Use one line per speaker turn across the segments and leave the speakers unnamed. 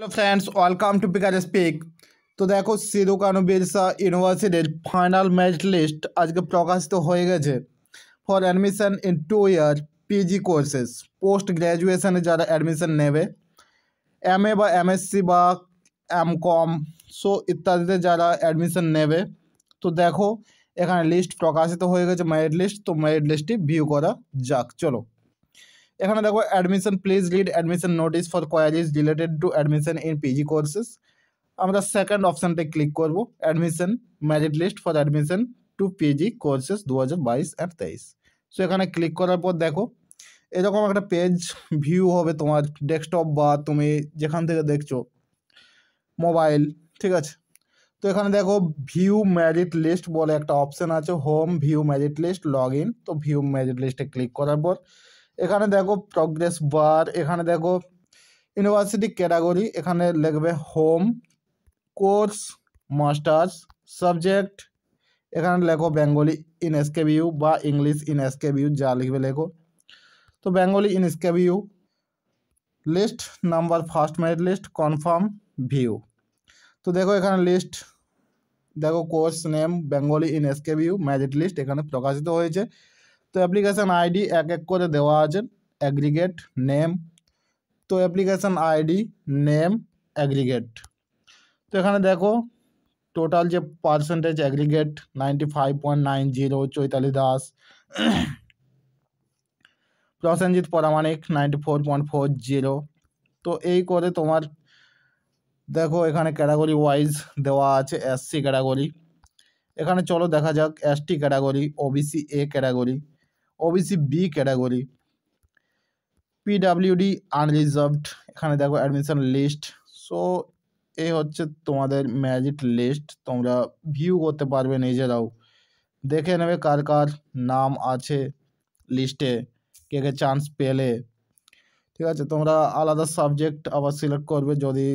Hello friends welcome to পিকার স্পিক তো দেখো সিধু কানু বিরসা ইউনিভার্সিটির ফাইনাল মেরিট লিস্ট আজকে প্রকাশিত হয়ে গেছে for admission in two year PG courses post গ্র্যাজুয়েশনে যারা অ্যাডমিশন নেবে এম এ বা এমএসসি বা এম কম সো ইত্যাদিতে যারা অ্যাডমিশন নেবে তো দেখো এখানে লিস্ট প্রকাশিত হয়ে গেছে মেরিট লিস্ট তো মেরিট লিস্টটি ভিউ করা যাক চলো এখানে দেখো admission please read admission notice for queries related to admission in PG courses আমরা সেকেন্ড অপশানটায় ক্লিক করব admission merit list for admission to PG courses দু হাজার বাইশ অ্যান্ড তেইশ সো এখানে ক্লিক করার পর দেখো এরকম একটা পেজ ভিউ হবে তোমার ডেস্কটপ বা তুমি যেখান থেকে দেখছো মোবাইল ঠিক আছে তো এখানে দেখো ভিউ ম্যারিট লিস্ট বলে একটা অপশান আছে home view merit list log in তো ভিউ ম্যারিট লিস্টে ক্লিক করার পর এখানে দেখো প্রগ্রেস বার এখানে দেখো ইউনিভার্সিটি ক্যাটাগরি এখানে লিখবে হোম কোর্স মাস্টার্স সাবজেক্ট এখানে লেখো বেঙ্গলি ইন এসকেবিউ বা ইংলিশ ইন এসকেবিউ যা লিখবে লেখো তো Bengali in SKBU list number first merit list confirm view তো দেখো এখানে লিস্ট দেখো course name Bengali in SKBU merit list এখানে প্রকাশিত হয়েছে তো অ্যাপ্লিকেশান আইডি এক এক করে দেওয়া আছে অ্যাগ্রিগেট নেম তো অ্যাপ্লিকেশান আইডি নেম অ্যাগ্রিগেট তো এখানে দেখো টোটাল যে percentage aggregate ninety five point nine zero Chaitali Das Prasenjit Paramanik ninety four point four zero তো এই করে তোমার দেখো এখানে ক্যাটাগরি ওয়াইজ দেওয়া আছে এসসি ক্যাটাগরি এখানে চলো দেখা যাক ST category OBC A category OBC B category PWD unreserved এখানে দেখো অ্যাডমিশন লিস্ট সো এ হচ্ছে তোমাদের ম্যাজিট লিস্ট তোমরা ভিউ করতে পারবে নিজেরাও দেখে নেবে কার কার নাম আছে লিস্টে কে কে চান্স পেলে ঠিক আছে তোমরা আলাদা সাবজেক্ট আবার সিলেক্ট করবে যদি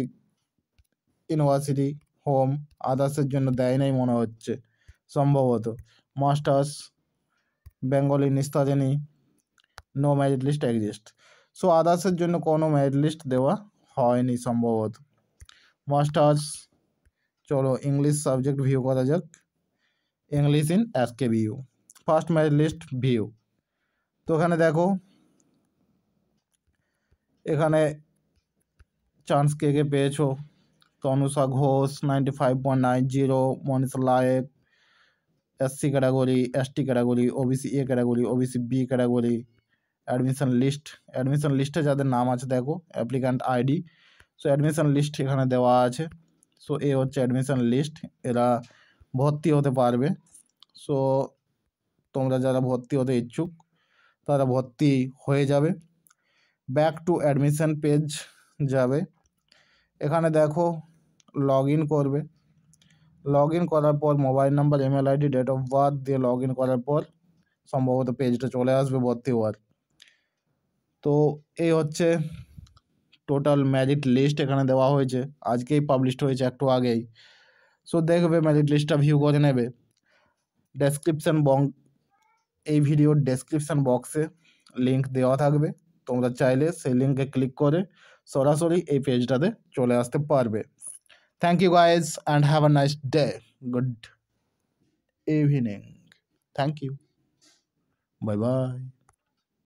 ইউনিভার্সিটি হোম আদার্সের জন্য দেয় নাই মনে হচ্ছে সম্ভবত মাস্টার্স বেঙ্গলি নিস্তাজেনি no merit list exist so আদার্সের জন্য কোনো ম্যারিট লিস্ট দেওয়া হয়নি সম্ভবত মাস্টার্স চলো ইংলিশ সাবজেক্ট ভিউ করা যাক ইংলিশ ইন অ্যাসকে view first merit list view তো এখানে দেখো এখানে চান্স কে কে পেয়েছো Tanusha Ghosh ninety five point nine zero Manish Layek S C category S T category OBC A category OBC B category admission list admission লিস্টে যাদের নাম আছে দেখো applicant ID so admission list এখানে দেওয়া আছে সো এ হচ্ছে অ্যাডমিশন লিস্ট এরা ভর্তি হতে পারবে সো তোমরা যারা ভর্তি হতে ইচ্ছুক তারা ভর্তি হয়ে যাবে ব্যাক টু অ্যাডমিশন পেজ যাবে এখানে দেখো লগ ইন করবে লগ ইন করার পর mobile number email ID date of birth দিয়ে লগ ইন করার পর সম্ভবত পেজটা চলে আসবে ভর্তি হওয়ার তো এই হচ্ছে টোটাল ম্যারিট লিস্ট এখানে দেওয়া হয়েছে আজকেই পাবলিশড হয়েছে একটু আগেই সো দেখবে ম্যারিট লিস্টটা ভিউ করে নেবে ডেসক্রিপশান বং এই ভিডিওর ডেসক্রিপশান বক্সে লিঙ্ক দেওয়া থাকবে তোমরা চাইলে সেই লিঙ্কে ক্লিক করে সরাসরি এই পেজটাতে চলে আসতে পারবে Thank you guys and have a nice day. Good evening. Thank you. Bye bye.